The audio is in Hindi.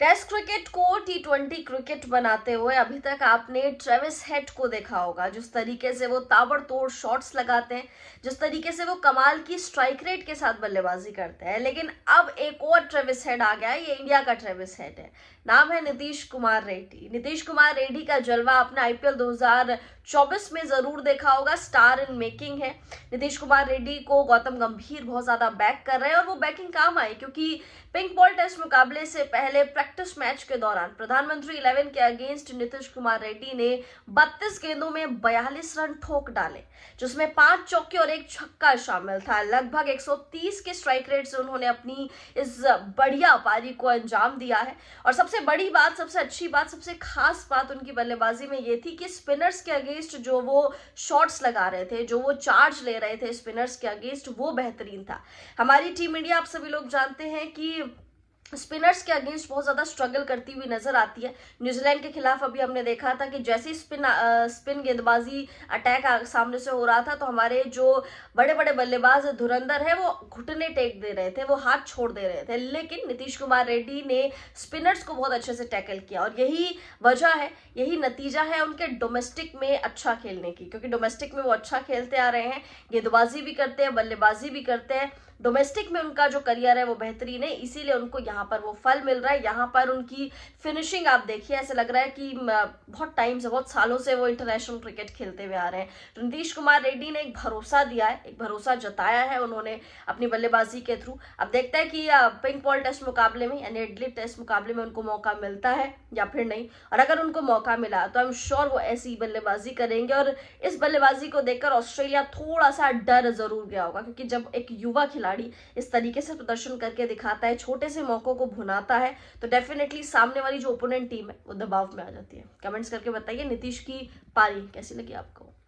टेस्ट क्रिकेट को टी ट्वेंटी क्रिकेट बनाते हुए अभी तक आपने ट्रेविस हेड को देखा होगा जिस तरीके से वो ताबड़तोड़ शॉट्स लगाते हैं जिस तरीके से वो कमाल की स्ट्राइक रेट के साथ बल्लेबाजी करते हैं लेकिन अब एक और ट्रेविस हेड आ गया है ये इंडिया का ट्रेविस हेड है नाम है नीतीश कुमार रेड्डी नीतीश कुमार रेड्डी का जलवा आपने आईपीएल पी में जरूर देखा होगा स्टार इन मेकिंग है नीतीश कुमार रेड्डी को गौतम गंभीर बहुत ज्यादा बैक कर रहे हैं और वो बैकिंग काम आई क्योंकि पिंक बॉल टेस्ट मुकाबले से पहले प्रैक्टिस मैच के दौरान प्रधानमंत्री इलेवन के अगेंस्ट नीतीश कुमार रेड्डी ने 32 गेंदों में 42 रन ठोक डाले जिसमें पांच चौके और एक छक्का शामिल था लगभग 130 के स्ट्राइक रेट से उन्होंने अपनी इस बढ़िया पारी को अंजाम दिया है और सबसे बड़ी बात सबसे अच्छी बात सबसे खास बात उनकी बल्लेबाजी में ये थी कि स्पिनर्स के अगेंस्ट जो वो शॉट्स लगा रहे थे जो वो चार्ज ले रहे थे स्पिनर्स के अगेंस्ट वो बेहतरीन था हमारी टीम इंडिया आप सभी लोग जानते हैं कि स्पिनर्स के अगेंस्ट बहुत ज़्यादा स्ट्रगल करती हुई नजर आती है न्यूजीलैंड के खिलाफ अभी हमने देखा था कि जैसे स्पिन आ, स्पिन गेंदबाजी अटैक सामने से हो रहा था तो हमारे जो बड़े बड़े बल्लेबाज धुरंधर हैं वो घुटने टेक दे रहे थे वो हाथ छोड़ दे रहे थे लेकिन नीतीश कुमार रेड्डी ने स्पिनर्स को बहुत अच्छे से टैकल किया और यही वजह है यही नतीजा है उनके डोमेस्टिक में अच्छा खेलने की क्योंकि डोमेस्टिक में वो अच्छा खेलते आ रहे हैं गेंदबाजी भी करते हैं बल्लेबाजी भी करते हैं डोमेस्टिक में उनका जो करियर है वो बेहतरीन है इसीलिए उनको यहाँ जहां पर वो फल मिल रहा है यहां पर उनकी फिनिशिंग आप देखिए ऐसे लग रहा है कि बहुत टाइम से बहुत सालों से वो इंटरनेशनल क्रिकेट खेलते हुए आ रहे हैं रणदीश कुमार रेड्डी ने एक भरोसा दिया है एक भरोसा जताया है उन्होंने अपनी बल्लेबाजी के थ्रू अब देखते हैं कि पिंक बॉल टेस्ट मुकाबले में यानी एडली टेस्ट मुकाबले में उनको मौका मिलता है या फिर नहीं और अगर उनको मौका मिला तो आई एम श्योर वो ऐसी बल्लेबाजी करेंगे और इस बल्लेबाजी को देखकर ऑस्ट्रेलिया थोड़ा सा डर जरूर गया होगा क्योंकि जब एक युवा खिलाड़ी इस तरीके से प्रदर्शन करके दिखाता है छोटे से मौके दर्शकों को भुनाता है तो डेफिनेटली सामने वाली जो ओपोनेंट टीम है वो दबाव में आ जाती है कमेंट्स करके बताइए नीतीश की पारी कैसी लगी आपको